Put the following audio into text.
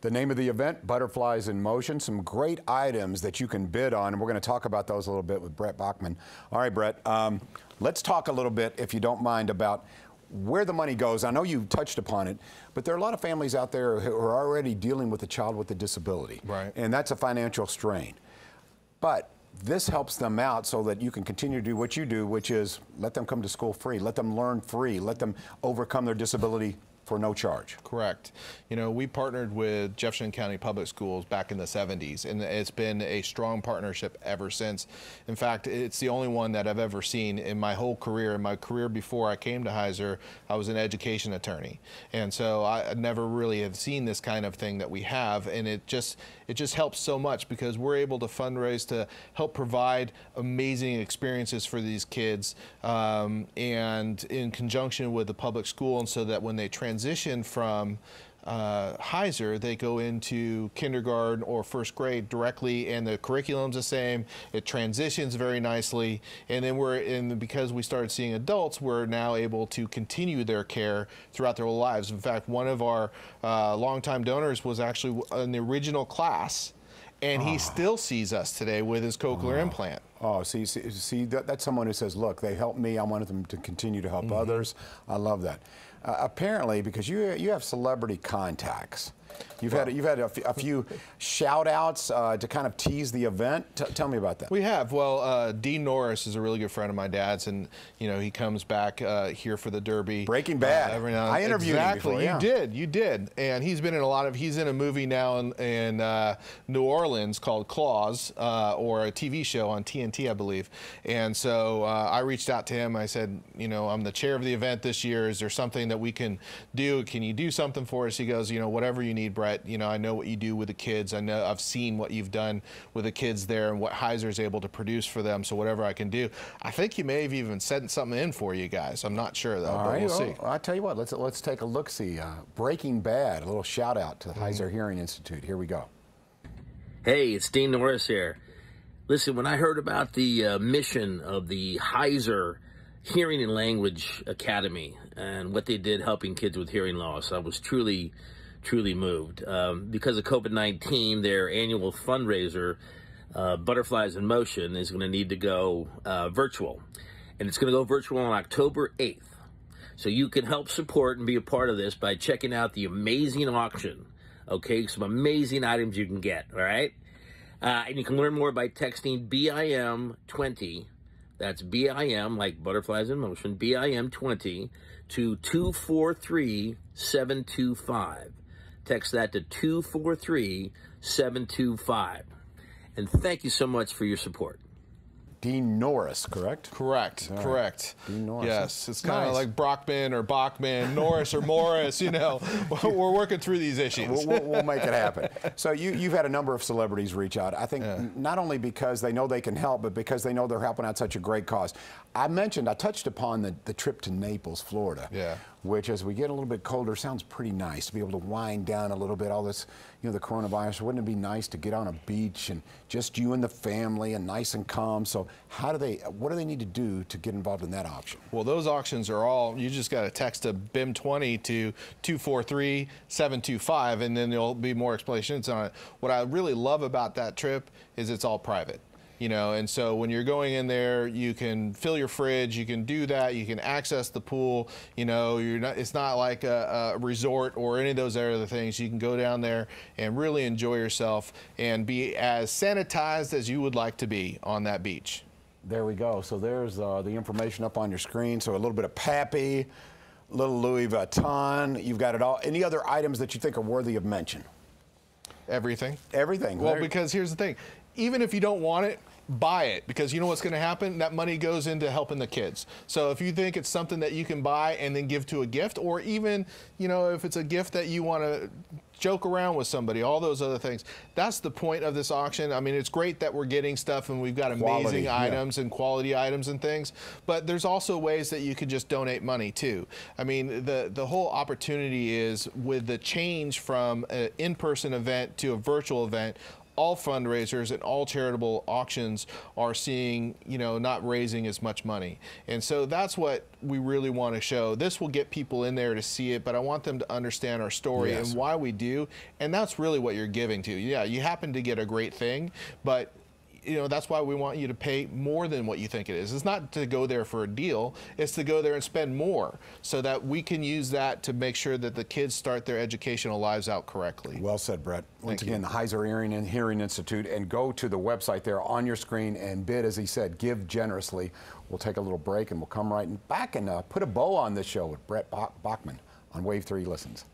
The name of the event, Butterflies in Motion, some great items that you can bid on, and we're going to talk about those a little bit with Brett Bachman. All right, Brett, um, let's talk a little bit, if you don't mind, about where the money goes. I know you touched upon it, but there are a lot of families out there who are already dealing with a child with a disability. Right. And that's a financial strain. But this helps them out so that you can continue to do what you do, which is let them come to school free, let them learn free, let them overcome their disability for no charge. Correct. You know, we partnered with Jefferson County Public Schools back in the 70s, and it's been a strong partnership ever since. In fact, it's the only one that I've ever seen in my whole career. In my career before I came to Heiser, I was an education attorney, and so I never really have seen this kind of thing that we have, and it just it just helps so much because we're able to fundraise to help provide amazing experiences for these kids, um, and in conjunction with the public school, and so that when they transition transition from uh, Heiser, they go into kindergarten or first grade directly, and the curriculum's the same. It transitions very nicely, and then we're in because we started seeing adults, we're now able to continue their care throughout their lives. In fact, one of our uh, longtime donors was actually in the original class, and oh. he ah. still sees us today with his cochlear oh. implant. Oh, see, see, see that, that's someone who says, "Look, they helped me. I wanted them to continue to help mm -hmm. others." I love that. Uh, apparently, because you, you have celebrity contacts, You've well, had you've had a, few shout outs uh, to kind of tease the event. T tell me about that. We have. Well, uh, Dean Norris is a really good friend of my dad's, and you know he comes back uh, here for the Derby. Breaking uh, Bad. every now and I interviewed exactly. him before, yeah. You did. You did. And he's been in a lot of. He's in a movie now in, in uh, New Orleans called Claws, uh, or a TV show on TNT, I believe. And so I reached out to him. I said, you know, I'm the chair of the event this year. Is there something that we can do? Can you do something for us? He goes, you know, whatever you need need, Brett. You know, I know what you do with the kids. I know I've seen what you've done with the kids there and what Heiser is able to produce for them. So whatever I can do, I think you may have even sent something in for you guys. I'm not sure though. but we right, see. well I'll tell you what. Let's let's take a look. See, uh, Breaking Bad. A little shout out to the mm -hmm. Heiser Hearing Institute. Here we go. Hey, it's Dean Norris here. Listen, when I heard about the uh, mission of the Heiser. Hearing and Language Academy and what they did helping kids with hearing loss. I was truly truly moved. Um, because of COVID 19, their annual fundraiser, uh, Butterflies in Motion, is going to need to go uh, virtual. And it's going to go virtual on October 8th. So you can help support and be a part of this by checking out the amazing auction. Okay, some amazing items you can get, all right? Uh, and you can learn more by texting BIM20 that's BIM, like butterflies in motion, BIM 20 to 243725. Text that to 243 725. And thank you so much for your support. Dean Norris, correct? Correct, right. correct. Dean Norris. Yes, it's kind of nice. like Brockman or Bachman, Norris or Morris, you know. We're working through these issues. We'll, we'll, make it happen. So you, you've had a number of celebrities reach out. I think yeah. not only because they know they can help, but because they know they're helping out such a great cause. I mentioned, I touched upon the, the trip to Naples, Florida. Yeah which as we get a little bit colder sounds pretty nice to be able to wind down a little bit all this you know the coronavirus wouldn't it be nice to get on a beach and just you and the family and nice and calm so how do they what do they need to do to get involved in that auction well those auctions are all you just got to text a bim 20 to 243 725 and then there'll be more explanations on it what i really love about that trip is it's all private you know and so when you're going in there you can fill your fridge you can do that you can access the pool you know you're not it's not like a, a resort or any of those other things you can go down there and really enjoy yourself and be as sanitized as you would like to be on that beach there we go so there's uh, the information up on your screen so a little bit of pappy little louis vuitton you've got it all any other items that you think are worthy of mention everything everything well there because here's the thing even if you don't want it, buy it because you know what's going to happen? That money goes into helping the kids. So if you think it's something that you can buy and then give to a gift, or even, you know, if it's a gift that you want to joke around with somebody, all those other things. That's the point of this auction. I mean, it's great that we're getting stuff and we've got quality, amazing yeah. items and quality items and things, but there's also ways that you could just donate money too. I mean, the, the whole opportunity is with the change from an in-person event to a virtual event, all fundraisers and all charitable auctions are seeing, you know, not raising as much money. And so that's what we really want to show. This will get people in there to see it, but I want them to understand our story yes. and why we do. And that's really what you're giving to. Yeah, you happen to get a great thing, but you know, that's why we want you to pay more than what you think it is. It's not to go there for a deal, it's to go there and spend more so that we can use that to make sure that the kids start their educational lives out correctly. Well said, Brett. Once Thank again, you. the Heiser Hearing, and Hearing Institute, and go to the website there on your screen and bid, as he said, give generously. We'll take a little break and we'll come right back and uh, put a bow on this show with Brett Bach Bachman on Wave 3 Listens.